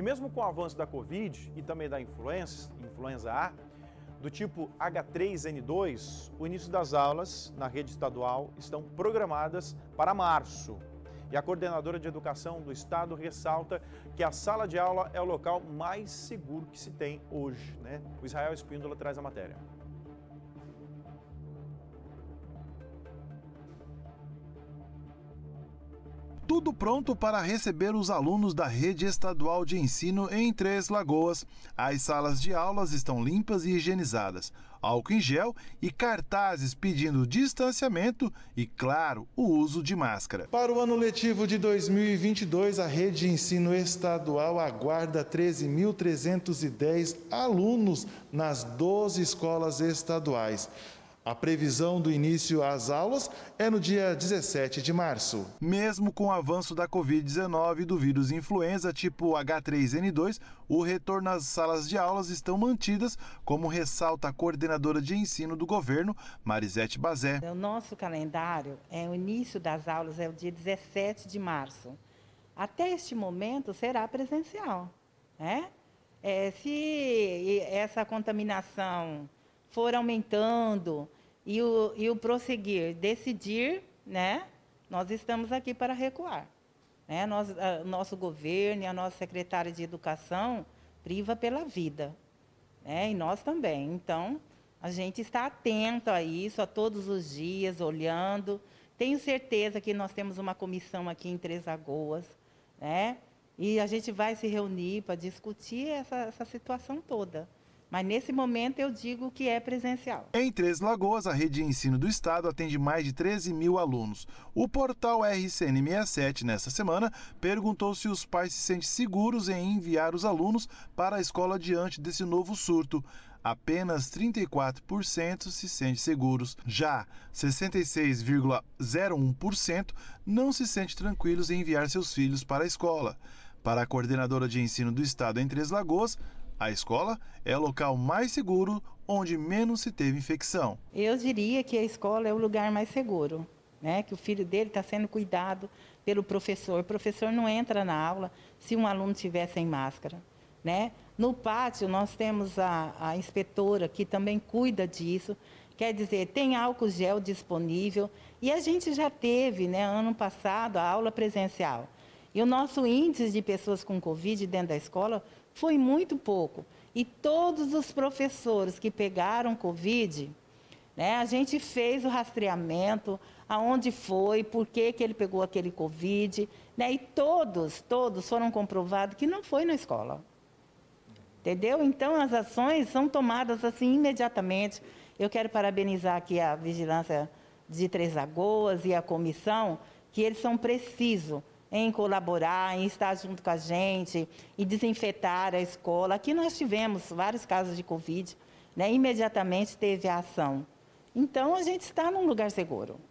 E mesmo com o avanço da Covid e também da influenza, influenza A, do tipo H3N2, o início das aulas na rede estadual estão programadas para março. E a coordenadora de educação do estado ressalta que a sala de aula é o local mais seguro que se tem hoje. Né? O Israel Espíndola traz a matéria. tudo pronto para receber os alunos da rede estadual de ensino em Três Lagoas. As salas de aulas estão limpas e higienizadas, álcool em gel e cartazes pedindo distanciamento e, claro, o uso de máscara. Para o ano letivo de 2022, a rede de ensino estadual aguarda 13.310 alunos nas 12 escolas estaduais. A previsão do início às aulas é no dia 17 de março. Mesmo com o avanço da Covid-19 e do vírus influenza tipo H3N2, o retorno às salas de aulas estão mantidas, como ressalta a coordenadora de ensino do governo, Marisete Bazé. O nosso calendário é o início das aulas é o dia 17 de março. Até este momento será presencial, né? É, se essa contaminação for aumentando, e o, e o prosseguir, decidir, né? Nós estamos aqui para recuar. Né? Nós, a, nosso governo e a nossa secretária de Educação priva pela vida. Né? E nós também. Então, a gente está atento a isso, a todos os dias, olhando. Tenho certeza que nós temos uma comissão aqui em Três Lagoas, né? E a gente vai se reunir para discutir essa, essa situação toda. Mas nesse momento eu digo que é presencial. Em Três Lagoas, a rede de ensino do estado atende mais de 13 mil alunos. O portal RCN67, nessa semana, perguntou se os pais se sentem seguros em enviar os alunos para a escola diante desse novo surto. Apenas 34% se sentem seguros. Já 66,01% não se sente tranquilos em enviar seus filhos para a escola. Para a coordenadora de ensino do estado em Três Lagoas, a escola é o local mais seguro onde menos se teve infecção. Eu diria que a escola é o lugar mais seguro, né? que o filho dele está sendo cuidado pelo professor. O professor não entra na aula se um aluno estiver sem máscara. Né? No pátio, nós temos a, a inspetora que também cuida disso. Quer dizer, tem álcool gel disponível. E a gente já teve, né, ano passado, a aula presencial. E o nosso índice de pessoas com Covid dentro da escola foi muito pouco. E todos os professores que pegaram Covid, né, a gente fez o rastreamento, aonde foi, por que, que ele pegou aquele Covid, né, e todos, todos foram comprovados que não foi na escola. Entendeu? Então, as ações são tomadas assim imediatamente. Eu quero parabenizar aqui a Vigilância de Três Lagoas e a comissão, que eles são precisos em colaborar, em estar junto com a gente e desinfetar a escola. Aqui nós tivemos vários casos de Covid, né? imediatamente teve a ação. Então, a gente está num lugar seguro.